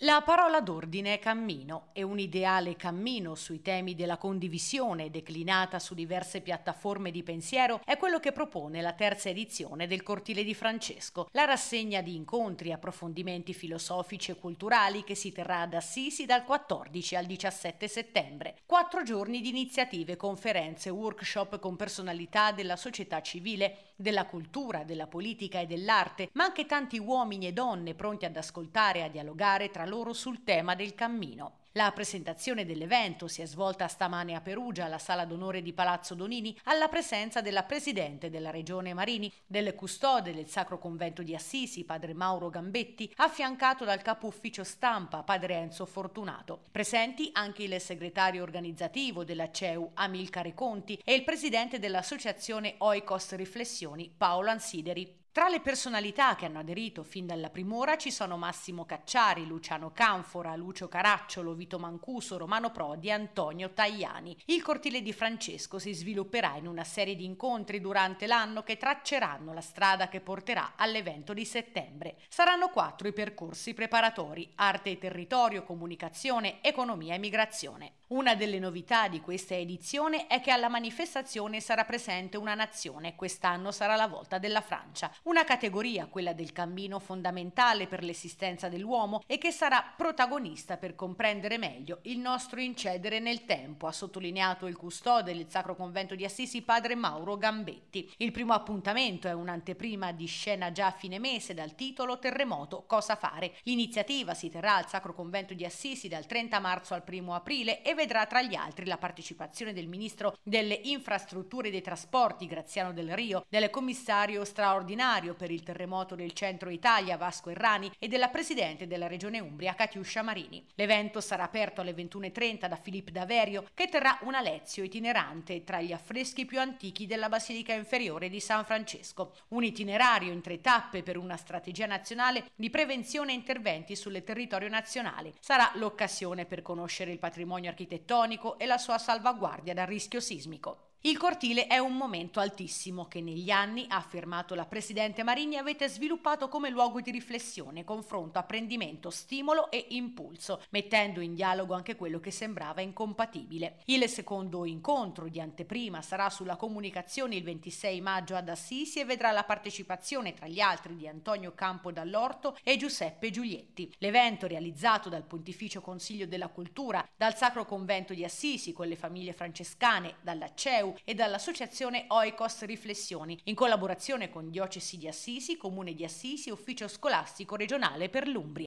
La parola d'ordine è cammino e un ideale cammino sui temi della condivisione declinata su diverse piattaforme di pensiero è quello che propone la terza edizione del Cortile di Francesco, la rassegna di incontri e approfondimenti filosofici e culturali che si terrà ad Assisi dal 14 al 17 settembre. Quattro giorni di iniziative, conferenze, workshop con personalità della società civile, della cultura, della politica e dell'arte, ma anche tanti uomini e donne pronti ad ascoltare e a dialogare tra loro sul tema del cammino. La presentazione dell'evento si è svolta stamane a Perugia, alla sala d'onore di Palazzo Donini, alla presenza della Presidente della Regione Marini, del custode del Sacro Convento di Assisi, padre Mauro Gambetti, affiancato dal capo ufficio stampa, padre Enzo Fortunato. Presenti anche il segretario organizzativo della CEU, Amilcare Conti, e il presidente dell'associazione Oikos Riflessioni, Paolo Ansideri. Tra le personalità che hanno aderito fin dalla primora ci sono Massimo Cacciari, Luciano Canfora, Lucio Caracciolo, Vito Mancuso, Romano Prodi e Antonio Tajani. Il cortile di Francesco si svilupperà in una serie di incontri durante l'anno che tracceranno la strada che porterà all'evento di settembre. Saranno quattro i percorsi preparatori: arte e territorio, comunicazione, economia e migrazione. Una delle novità di questa edizione è che alla manifestazione sarà presente una nazione, quest'anno sarà la volta della Francia una categoria, quella del cammino, fondamentale per l'esistenza dell'uomo e che sarà protagonista per comprendere meglio il nostro incedere nel tempo, ha sottolineato il custode del Sacro Convento di Assisi, padre Mauro Gambetti. Il primo appuntamento è un'anteprima di scena già a fine mese dal titolo Terremoto, cosa fare? L'iniziativa si terrà al Sacro Convento di Assisi dal 30 marzo al 1 aprile e vedrà tra gli altri la partecipazione del Ministro delle Infrastrutture e dei Trasporti, Graziano Del Rio, del commissario straordinario commissario per il terremoto del centro Italia Vasco Errani e della presidente della regione Umbria Catiuscia Marini. L'evento sarà aperto alle 21.30 da Filippo Daverio che terrà un Alezio itinerante tra gli affreschi più antichi della Basilica Inferiore di San Francesco, un itinerario in tre tappe per una strategia nazionale di prevenzione e interventi sul territorio nazionale. Sarà l'occasione per conoscere il patrimonio architettonico e la sua salvaguardia dal rischio sismico. Il cortile è un momento altissimo che negli anni, ha affermato la Presidente Marini, avete sviluppato come luogo di riflessione, confronto, apprendimento, stimolo e impulso, mettendo in dialogo anche quello che sembrava incompatibile. Il secondo incontro di anteprima sarà sulla comunicazione il 26 maggio ad Assisi e vedrà la partecipazione tra gli altri di Antonio Campo Dall'Orto e Giuseppe Giulietti. L'evento realizzato dal Pontificio Consiglio della Cultura, dal Sacro Convento di Assisi con le famiglie francescane, dalla CEU e dall'associazione Oikos Riflessioni, in collaborazione con Diocesi di Assisi, Comune di Assisi, Ufficio Scolastico Regionale per l'Umbria.